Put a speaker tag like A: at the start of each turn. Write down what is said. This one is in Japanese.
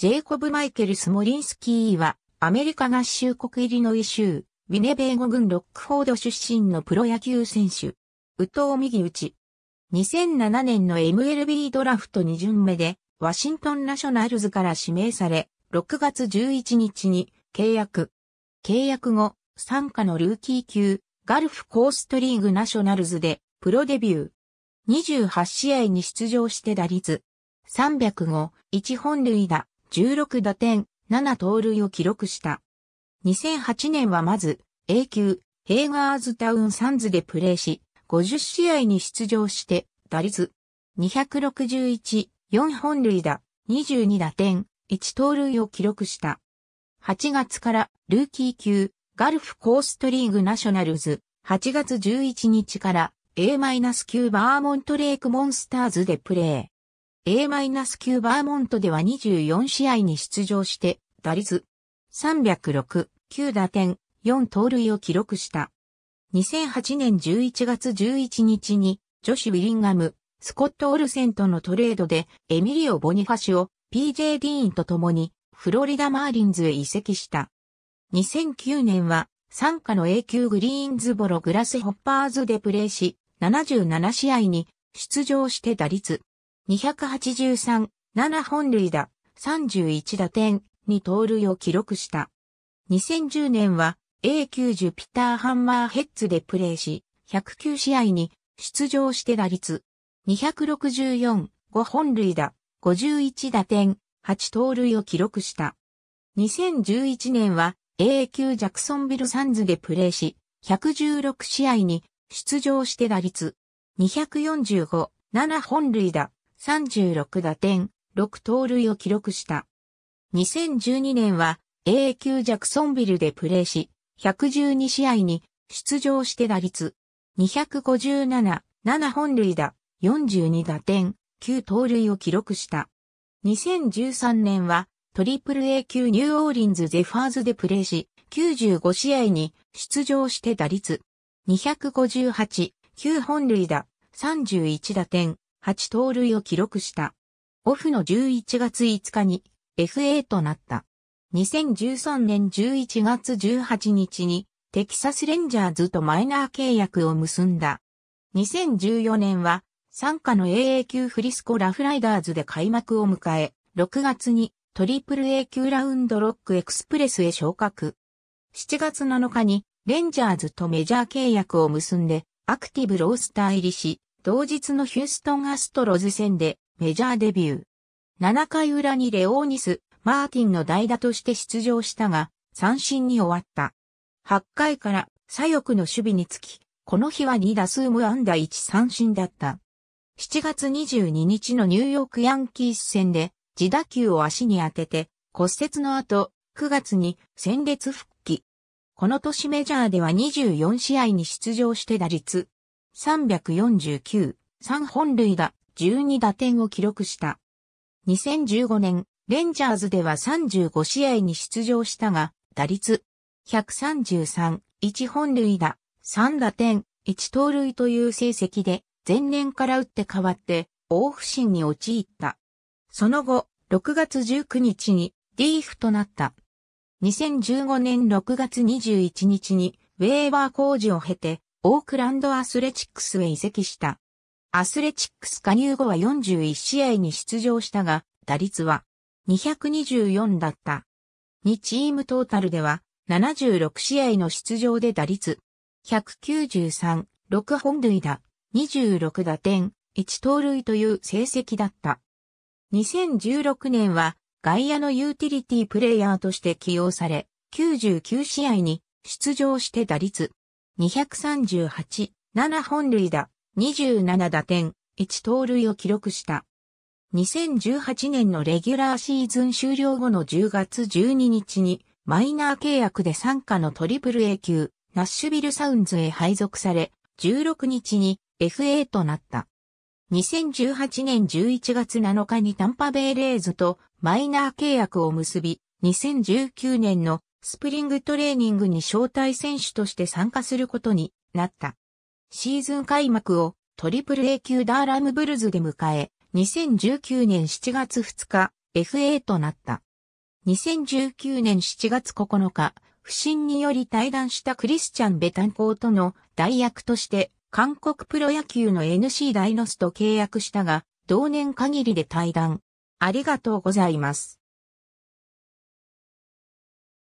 A: ジェイコブ・マイケル・スモリンスキーは、アメリカ合衆国入りのイ州、ウィネベーゴ郡ロックフォード出身のプロ野球選手。宇藤右打ち。2007年の MLB ドラフト2巡目で、ワシントンナショナルズから指名され、6月11日に契約。契約後、参加のルーキー級、ガルフコーストリーグナショナルズで、プロデビュー。28試合に出場して打率。305、1本塁打、16打点、7盗塁を記録した。2008年はまず、A 級、ヘイガーズタウンサンズでプレーし、50試合に出場して、打率、261、4本塁打、22打点、1盗塁を記録した。8月から、ルーキー級、ガルフコーストリーグナショナルズ、8月11日から、A-9 バーモントレークモンスターズでプレー。A-9 バーモントでは24試合に出場して、打率306、9打点、4盗塁を記録した。2008年11月11日に、女子ウィリンガム、スコット・オルセンとのトレードで、エミリオ・ボニファシを PJ・ ディーンと共に、フロリダ・マーリンズへ移籍した。2009年は、参加の A 級グリーンズボロ・グラスホッパーズでプレーし、77試合に出場して打率283、7本塁打、31打点、2盗塁を記録した。2010年は A 級ジュピターハンマーヘッズでプレーし、109試合に出場して打率264、5本塁打、51打点、8盗塁を記録した。2011年は A 級ジャクソンビルサンズでプレーし、116試合に出場して打率245、7本塁打、36打点、6盗塁を記録した。2012年は A 級ジャクソンビルでプレーし、112試合に出場して打率257、7本塁打、42打点、9盗塁を記録した。2013年はトリプル A 級ニューオーリンズゼファーズでプレーし、95試合に出場して打率258、9本塁打、31打点、8盗塁を記録した。オフの11月5日に FA となった。2013年11月18日にテキサスレンジャーズとマイナー契約を結んだ。2014年は参加の AA 級フリスコラフライダーズで開幕を迎え、6月にトリプル A 級ラウンドロックエクスプレスへ昇格。7月7日にレンジャーズとメジャー契約を結んでアクティブロースター入りし、同日のヒューストンアストロズ戦でメジャーデビュー。7回裏にレオーニス、マーティンの代打として出場したが、三振に終わった。8回から左翼の守備につき、この日は2打数無安打1三振だった。7月22日のニューヨークヤンキース戦で自打球を足に当てて骨折の後、9月に戦列復帰。この年メジャーでは24試合に出場して打率349、3本塁打、12打点を記録した。2015年、レンジャーズでは35試合に出場したが、打率133、1本塁打、3打点、1盗塁という成績で、前年から打って変わって、大不振に陥った。その後、6月19日にリーフとなった。2015年6月21日にウェーバー工事を経てオークランドアスレチックスへ移籍した。アスレチックス加入後は41試合に出場したが、打率は224だった。2チームトータルでは76試合の出場で打率193、6本塁打、26打点、1盗塁という成績だった。2016年は外野のユーティリティプレイヤーとして起用され、99試合に出場して打率238、7本塁打、27打点、1盗塁を記録した。2018年のレギュラーシーズン終了後の10月12日にマイナー契約で参加のトリプル A 級ナッシュビルサウンズへ配属され16日に FA となった。2018年11月7日にタンパベイレーズとマイナー契約を結び2019年のスプリングトレーニングに招待選手として参加することになった。シーズン開幕をトリプル A 級ダーラムブルズで迎え、2019年7月2日、FA となった。2019年7月9日、不審により退団したクリスチャン・ベタンコーとの代役として、韓国プロ野球の NC ダイノスと契約したが、同年限りで退団。ありがとうございます。